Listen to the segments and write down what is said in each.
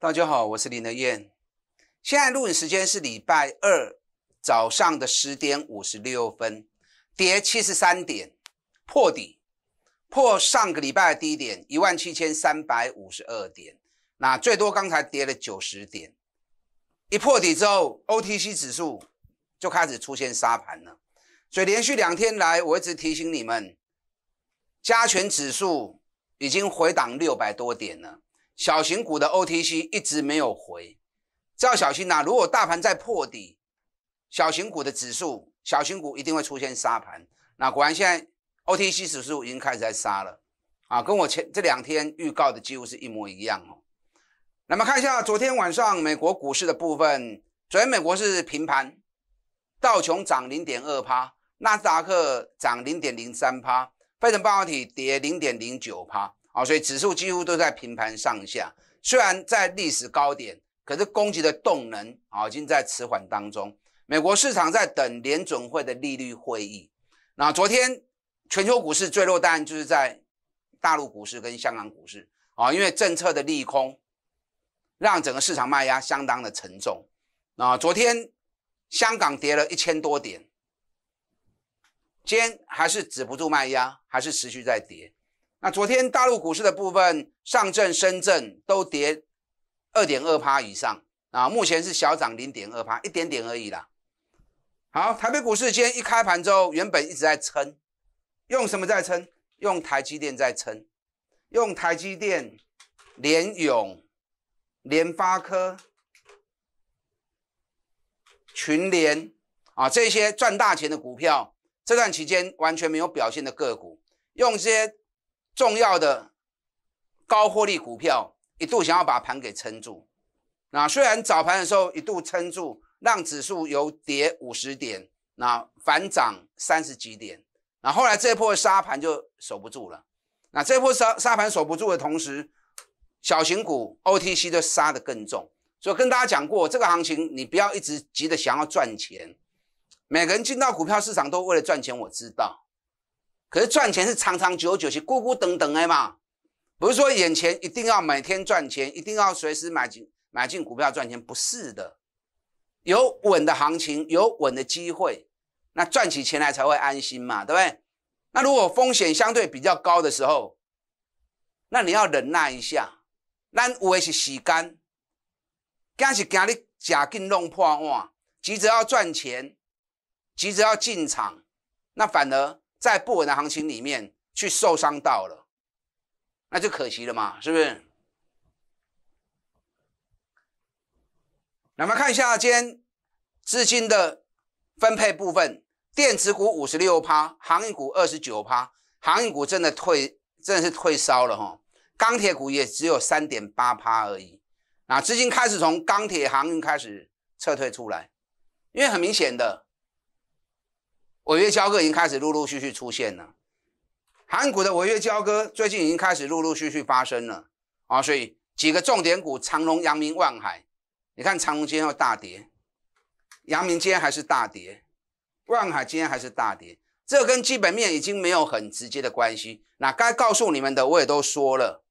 大家好，我是林德燕。现在录影时间是礼拜二早上的十点五十六分，跌七十三点，破底，破上个礼拜的低点一万七千三百五十二点。那最多刚才跌了九十点，一破底之后，OTC 指数就开始出现杀盘了。所以连续两天来，我一直提醒你们，加权指数已经回档六百多点了。小型股的 OTC 一直没有回，这要小心呐！如果大盘在破底，小型股的指数、小型股一定会出现杀盘。那果然，现在 OTC 指数已经开始在杀了啊！跟我前这两天预告的几乎是一模一样哦。那么看一下昨天晚上美国股市的部分，昨天美国是平盘，道琼涨零点二趴，纳斯达克涨零点零三趴，费城半导体跌零点零九趴。好，所以指数几乎都在平盘上下。虽然在历史高点，可是攻击的动能啊，已经在迟缓当中。美国市场在等联准会的利率会议。那昨天全球股市最弱，当然就是在大陆股市跟香港股市啊，因为政策的利空，让整个市场卖压相当的沉重。那昨天香港跌了一千多点，今天还是止不住卖压，还是持续在跌。那昨天大陆股市的部分，上证、深圳都跌二点二趴以上啊，目前是小涨零点二趴，一点点而已啦。好，台北股市今天一开盘之后，原本一直在撑，用什么在撑？用台积电在撑，用台积电、联永、联发科、群联啊这些赚大钱的股票，这段期间完全没有表现的个股，用这些。重要的高获利股票一度想要把盘给撑住，那虽然早盘的时候一度撑住，让指数由跌五十点，那反涨三十几点，那后来这波杀盘就守不住了。那这波杀杀盘守不住的同时，小型股 OTC 都杀得更重。所以跟大家讲过，这个行情你不要一直急着想要赚钱。每个人进到股票市场都为了赚钱，我知道。可是赚钱是长长久久，是孤孤等等的嘛，不是说眼前一定要每天赚钱，一定要随时买进买进股票赚钱，不是的。有稳的行情，有稳的机会，那赚起钱来才会安心嘛，对不对？那如果风险相对比较高的时候，那你要忍耐一下，那我位是洗干，假是假你假进弄破哇，急着要赚钱，急着要进场，那反而。在不稳的行情里面去受伤到了，那就可惜了嘛，是不是？那我们看一下今天资金的分配部分，电子股五十六趴，航运股二十九趴，航运股真的退，真的是退烧了哈。钢铁股也只有三点八趴而已，啊，资金开始从钢铁、航运开始撤退出来，因为很明显的。违约交割已经开始陆陆续续出现了，韩股的违约交割最近已经开始陆陆续续发生了啊，所以几个重点股长隆、阳明、万海，你看长隆今天又大跌，阳明今天还是大跌，万海今天还是大跌，这跟基本面已经没有很直接的关系。那该告诉你们的我也都说了，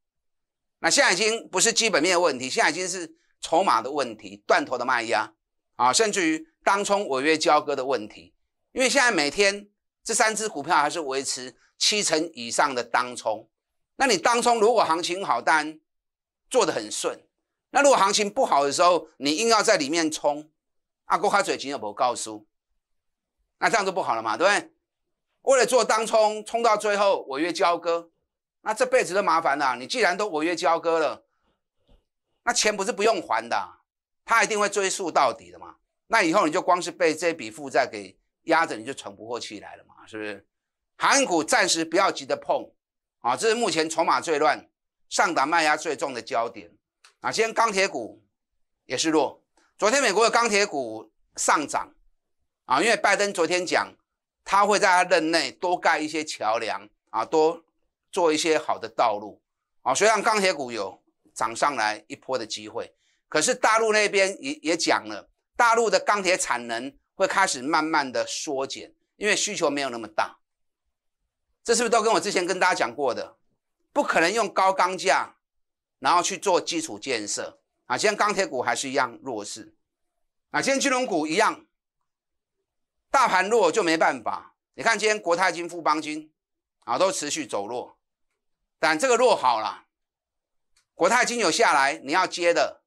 那现在已经不是基本面问题，现在已经是筹码的问题、断头的卖压啊，甚至于当冲违约交割的问题。因为现在每天这三只股票还是维持七成以上的当冲，那你当冲如果行情好然做得很顺，那如果行情不好的时候，你硬要在里面冲，阿哥开嘴琴有有告诉，那这样就不好了嘛，对不对？为了做当冲，冲到最后违约交割，那这辈子都麻烦了。你既然都违约交割了，那钱不是不用还的，他一定会追溯到底的嘛。那以后你就光是被这笔负债给。压着你就喘不过气来了嘛，是不是？韩股暂时不要急着碰啊，这是目前筹码最乱、上打卖压最重的焦点啊。今天钢铁股也是弱，昨天美国的钢铁股上涨啊，因为拜登昨天讲，他会在他任内多盖一些桥梁啊，多做一些好的道路啊，所以让钢铁股有涨上来一波的机会。可是大陆那边也也讲了，大陆的钢铁产能。会开始慢慢的缩减，因为需求没有那么大。这是不是都跟我之前跟大家讲过的？不可能用高钢价，然后去做基础建设啊！今天钢铁股还是一样弱势啊！今天金融股一样，大盘弱就没办法。你看今天国泰金、富邦金啊，都持续走弱。但这个弱好了，国泰金有下来，你要接的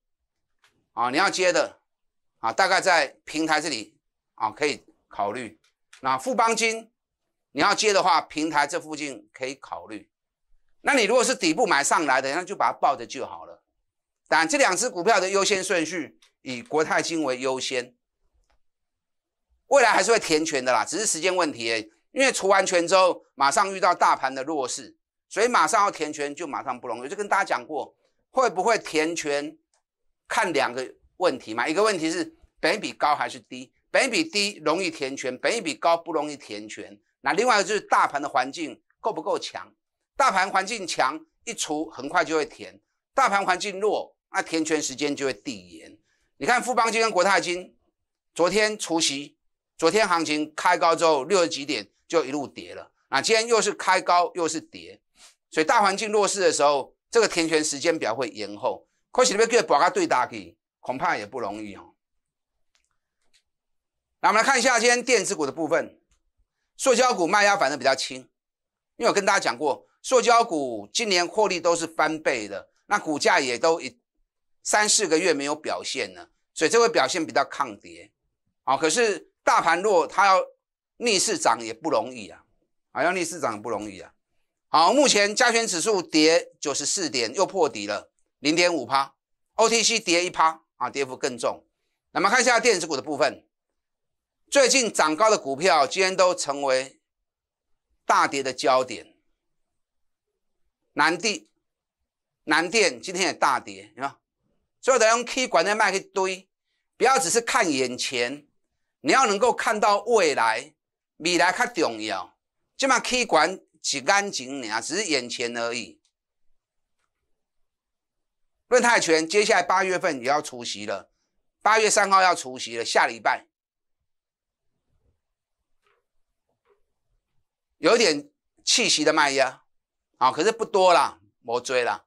啊，你要接的啊，大概在平台这里。啊，可以考虑。那富邦金，你要接的话，平台这附近可以考虑。那你如果是底部买上来的，那就把它抱着就好了。但这两只股票的优先顺序以国泰金为优先，未来还是会填权的啦，只是时间问题。因为除完权之后，马上遇到大盘的弱势，所以马上要填权就马上不容易。就跟大家讲过，会不会填权，看两个问题嘛，一个问题是本比高还是低。本益比低容易填权，本益比高不容易填权。那另外就是大盘的环境够不够强，大盘环境强一除很快就会填，大盘环境弱，那填权时间就会递延。你看富邦金跟国泰金，昨天除夕，昨天行情开高之后六十几点就一路跌了，那今天又是开高又是跌，所以大环境弱势的时候，这个填权时间表会延后。可是要叫大家对打去，恐怕也不容易哦。那我们来看一下今天电子股的部分，塑胶股卖压反而比较轻，因为我跟大家讲过，塑胶股今年获利都是翻倍的，那股价也都一三四个月没有表现了，所以这会表现比较抗跌啊。可是大盘若它要逆势涨也不容易啊，啊要逆势涨不容易啊。好，目前加权指数跌九十四点，又破底了零点五趴，OTC 跌一趴啊，跌幅更重。那么看一下电子股的部分。最近涨高的股票，今天都成为大跌的焦点。南地、南电今天也大跌，你看，所有的 K e y 管在卖一堆，不要只是看眼前，你要能够看到未来，未来较重要。即嘛 K e y 管干净你啊，只是眼前而已。论泰拳，接下来八月份也要出席了，八月三号要出席了，下礼拜。有点气息的卖压，啊，可是不多了，我追了。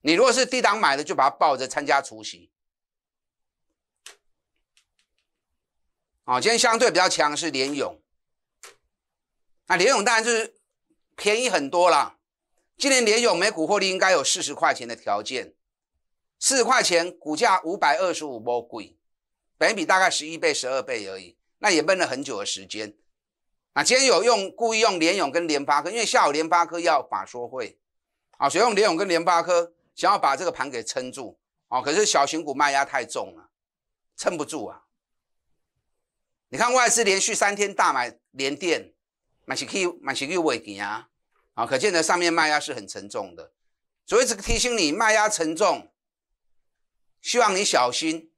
你如果是低档买的，就把它抱着参加除夕。啊，今天相对比较强是联勇。那联勇当然就是便宜很多了。今年联勇每股获利，应该有四十块钱的条件，四十块钱股价五百二十五，莫鬼，本比大概十一倍、十二倍而已。那也闷了很久的时间。那今天有用故意用联勇跟联发科，因为下午联发科要把说会啊，所以用联勇跟联发科想要把这个盘给撑住啊。可是小型股卖压太重了，撑不住啊。你看外资连续三天大买连电，macau m a c 啊，啊，可见得上面卖压是很沉重的。所以只提醒你卖压沉重，希望你小心。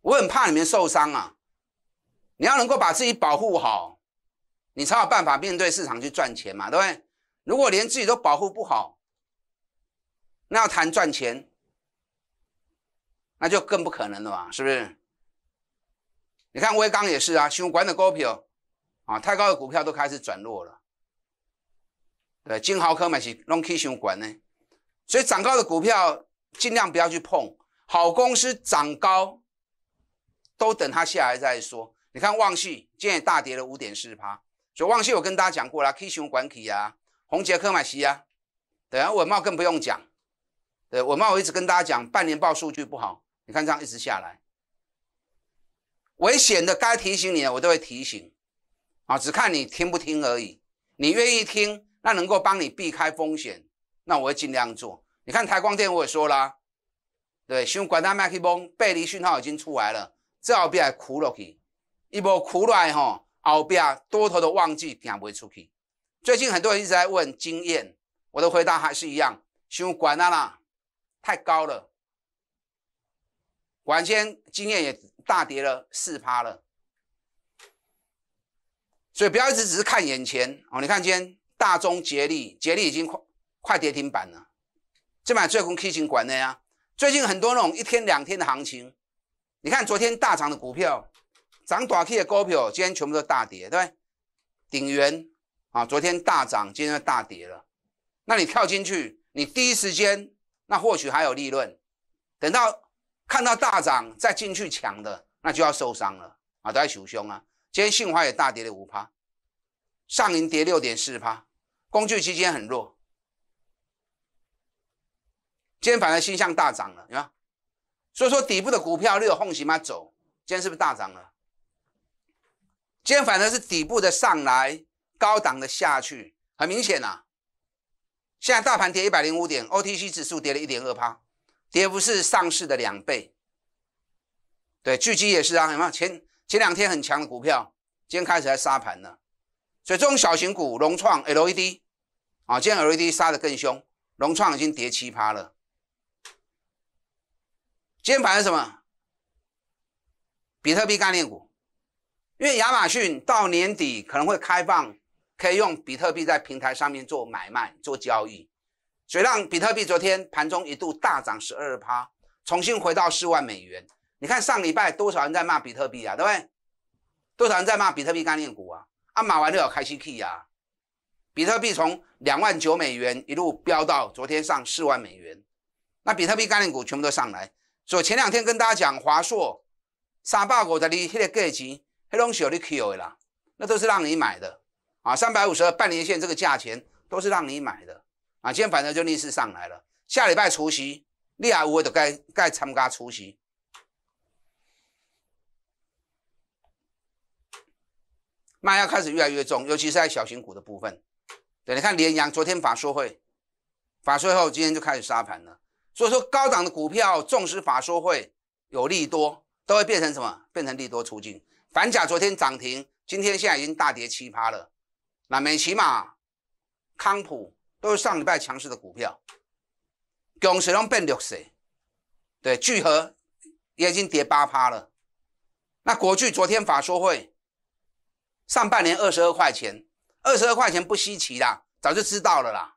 我很怕你们受伤啊，你要能够把自己保护好。你才有办法面对市场去赚钱嘛，对不对？如果连自己都保护不好，那要谈赚钱，那就更不可能了嘛，是不是？你看威刚也是啊，信用管的股票，啊，太高的股票都开始转弱了。对，金豪科买起隆基信用管呢，所以涨高的股票尽量不要去碰，好公司涨高，都等它下来再说。你看旺系今天大跌了五点四趴。九旺系我跟大家讲过了，K 星管体啊，宏杰科马西啊，对啊，稳茂更不用讲，对，稳茂我一直跟大家讲，半年报数据不好，你看这样一直下来，危险的该提醒你的我都会提醒，啊，只看你听不听而已，你愿意听，那能够帮你避开风险，那我会尽量做。你看台光电我也说了，对，星管大麦克风背离讯号已经出来了，最好别哭落去，一波哭来哈。好变，多头的旺季永远不会出去。最近很多人一直在问经验，我的回答还是一样，先管它了，太高了。晚间经验也大跌了四趴了，所以不要一直只是看眼前哦。你看今天大中捷力，捷力已经快快跌停板了，这买最空 K 型管的呀。最近很多那种一天两天的行情，你看昨天大涨的股票。涨短期的股票今天全部都大跌，对不对？鼎元啊，昨天大涨，今天又大跌了。那你跳进去，你第一时间那或许还有利润，等到看到大涨再进去抢的，那就要受伤了啊，都要求伤啊。今天信华也大跌了五趴，上银跌六点四趴，工具期间很弱，今天反而心向大涨了，你看。所以说底部的股票略有缝隙吗？走，今天是不是大涨了？今天反而是底部的上来，高档的下去，很明显呐。现在大盘跌一百零五点，OTC 指数跌了一点二八，跌幅是上市的两倍。对，巨基也是啊，没有？前前两天很强的股票，今天开始在杀盘了。所以这种小型股，融创 LED 啊，今天 LED 杀的更凶，融创已经跌七趴了。今天反是什么？比特币概念股。因为亚马逊到年底可能会开放，可以用比特币在平台上面做买卖、做交易，所以让比特币昨天盘中一度大涨十二趴，重新回到四万美元。你看上礼拜多少人在骂比特币啊，对不对？多少人在骂比特币概念股啊？啊，骂完又要开新 key 啊！比特币从两万九美元一路飙到昨天上四万美元，那比特币概念股全部都上来。所以前两天跟大家讲华硕、沙巴国的那些个集。黑龙江有可啦，那都是让你买的啊，三百五十二半年线这个价钱都是让你买的啊。今天反正就逆势上来了，下礼拜除夕你还有得该该参加除夕，卖要开始越来越重，尤其是在小型股的部分。对，你看连阳昨天法说会，法说后今天就开始杀盘了。所以说，高档的股票重视法说会有利多，都会变成什么？变成利多出境。反甲昨天涨停，今天现在已经大跌七趴了。那美骑马、康普都是上礼拜强势的股票，公司让变六色。对，聚合也已经跌八趴了。那国巨昨天法说会，上半年二十二块钱，二十二块钱不稀奇啦，早就知道了啦，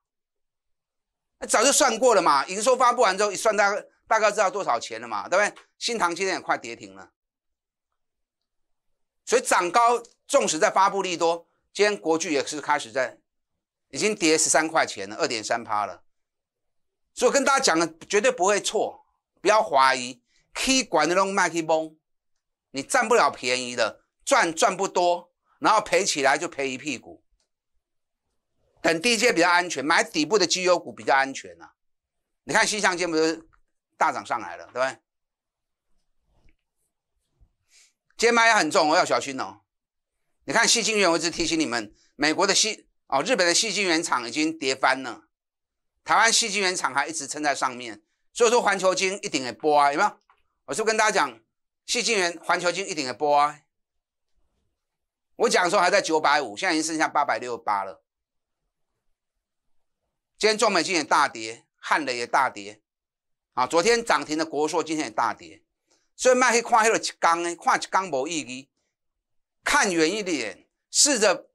早就算过了嘛。营收发布完之后，算大大概知道多少钱了嘛，对不对？新塘今天也快跌停了。所以涨高，纵使在发布利多，今天国巨也是开始在，已经跌十三块钱了，二点三趴了。所以跟大家讲的绝对不会错，不要怀疑，key 管的龙麦克风，你占不了便宜的，赚赚不多，然后赔起来就赔一屁股。等低阶比较安全，买底部的绩优股比较安全呐。你看西乡建不是大涨上来了，对对？天麦也很重，我要小心哦。你看，细金源，我一直提醒你们，美国的细哦，日本的细金源厂已经跌翻了，台湾细金源厂还一直撑在上面。所以说，环球金一定得波啊，有没有？我是跟大家讲，细金源，环球金一定得波啊。我讲候还在九百五，现在已经剩下八百六十八了。今天中美金也大跌，汉雷也大跌，啊，昨天涨停的国硕今天也大跌。所以卖去看迄个一江，看一缸无意义。看远一点，试着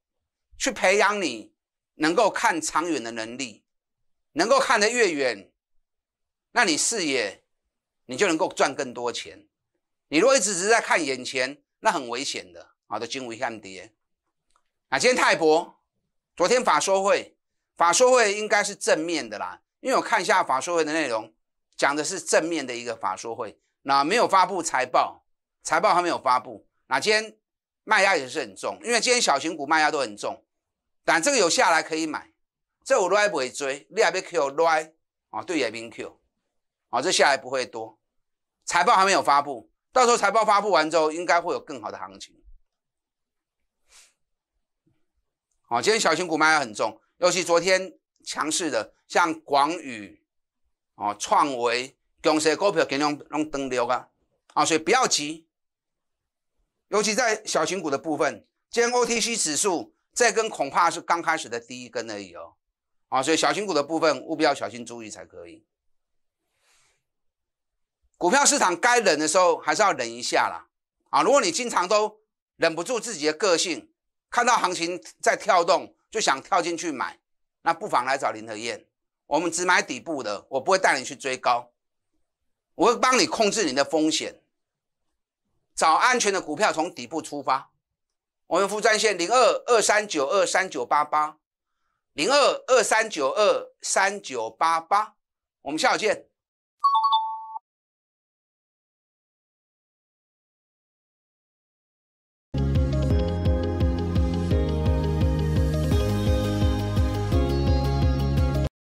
去培养你能够看长远的能力。能够看得越远，那你视野你就能够赚更多钱。你如果一直只是在看眼前，那很危险的啊，都惊为看跌。啊，今天泰博，昨天法说会，法说会应该是正面的啦。因为我看一下法说会的内容，讲的是正面的一个法说会。那没有发布财报，财报还没有发布。那今天卖压也是很重，因为今天小型股卖压都很重。但这个有下来可以买，这我有来不会追，你还没 Q 来啊？对，也没 Q 啊？这下来不会多。财报还没有发布，到时候财报发布完之后，应该会有更好的行情。好，今天小型股卖压很重，尤其昨天强势的像广宇啊、创维。强势股票尽量让长绿啊，啊，所以不要急，尤其在小型股的部分，今 OTC 指数这根恐怕是刚开始的第一根而已哦，啊，所以小型股的部分务必要小心注意才可以。股票市场该忍的时候还是要忍一下啦，啊，如果你经常都忍不住自己的个性，看到行情在跳动就想跳进去买，那不妨来找林和燕，我们只买底部的，我不会带你去追高。我会帮你控制你的风险，找安全的股票从底部出发。我们副债线零二二三九二三九八八，零二二三九二三九八八，我们下午见。